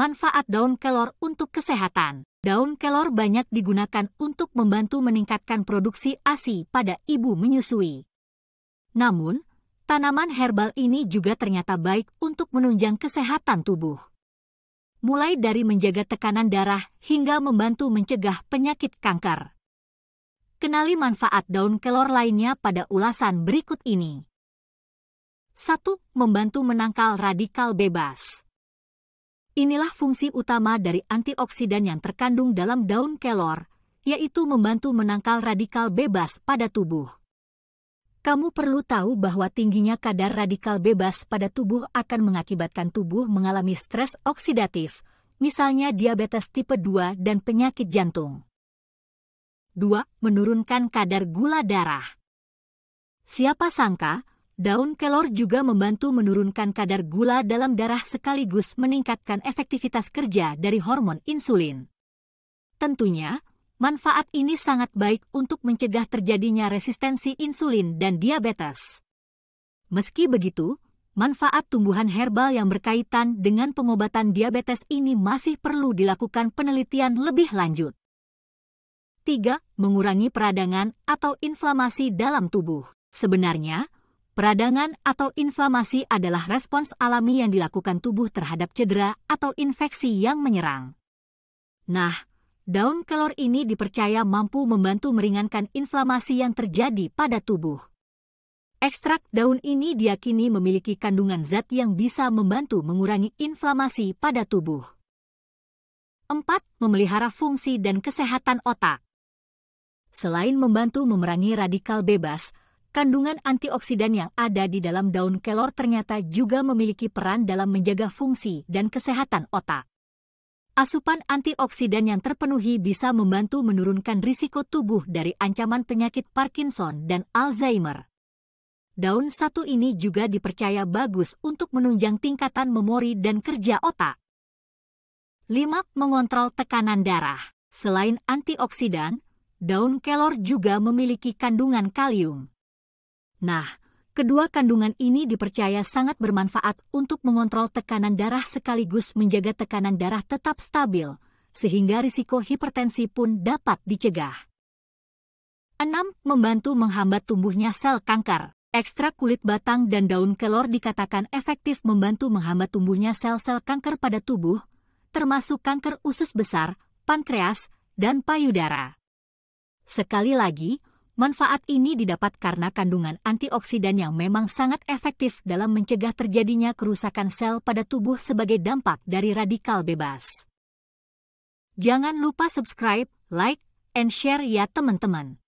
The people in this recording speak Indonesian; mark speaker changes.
Speaker 1: Manfaat daun kelor untuk kesehatan. Daun kelor banyak digunakan untuk membantu meningkatkan produksi ASI pada ibu menyusui. Namun, tanaman herbal ini juga ternyata baik untuk menunjang kesehatan tubuh. Mulai dari menjaga tekanan darah hingga membantu mencegah penyakit kanker. Kenali manfaat daun kelor lainnya pada ulasan berikut ini. 1. Membantu menangkal radikal bebas. Inilah fungsi utama dari antioksidan yang terkandung dalam daun kelor, yaitu membantu menangkal radikal bebas pada tubuh. Kamu perlu tahu bahwa tingginya kadar radikal bebas pada tubuh akan mengakibatkan tubuh mengalami stres oksidatif, misalnya diabetes tipe 2 dan penyakit jantung. 2. Menurunkan kadar gula darah. Siapa sangka Daun kelor juga membantu menurunkan kadar gula dalam darah sekaligus meningkatkan efektivitas kerja dari hormon insulin. Tentunya, manfaat ini sangat baik untuk mencegah terjadinya resistensi insulin dan diabetes. Meski begitu, manfaat tumbuhan herbal yang berkaitan dengan pengobatan diabetes ini masih perlu dilakukan penelitian lebih lanjut. 3. Mengurangi peradangan atau inflamasi dalam tubuh. Sebenarnya, Peradangan atau inflamasi adalah respons alami yang dilakukan tubuh terhadap cedera atau infeksi yang menyerang. Nah, daun kelor ini dipercaya mampu membantu meringankan inflamasi yang terjadi pada tubuh. Ekstrak daun ini diyakini memiliki kandungan zat yang bisa membantu mengurangi inflamasi pada tubuh. 4. Memelihara fungsi dan kesehatan otak. Selain membantu memerangi radikal bebas, kandungan antioksidan yang ada di dalam daun kelor ternyata juga memiliki peran dalam menjaga fungsi dan kesehatan otak. Asupan antioksidan yang terpenuhi bisa membantu menurunkan risiko tubuh dari ancaman penyakit Parkinson dan Alzheimer. Daun satu ini juga dipercaya bagus untuk menunjang tingkatan memori dan kerja otak. 5. Mengontrol tekanan darah. Selain antioksidan, daun kelor juga memiliki kandungan kalium. Nah, kedua kandungan ini dipercaya sangat bermanfaat untuk mengontrol tekanan darah sekaligus menjaga tekanan darah tetap stabil, sehingga risiko hipertensi pun dapat dicegah. 6. Membantu menghambat tumbuhnya sel kanker. Ekstrak kulit batang dan daun kelor dikatakan efektif membantu menghambat tumbuhnya sel-sel kanker pada tubuh, termasuk kanker usus besar, pankreas, dan payudara. Sekali lagi, Manfaat ini didapat karena kandungan antioksidan yang memang sangat efektif dalam mencegah terjadinya kerusakan sel pada tubuh sebagai dampak dari radikal bebas. Jangan lupa subscribe, like, and share ya teman-teman.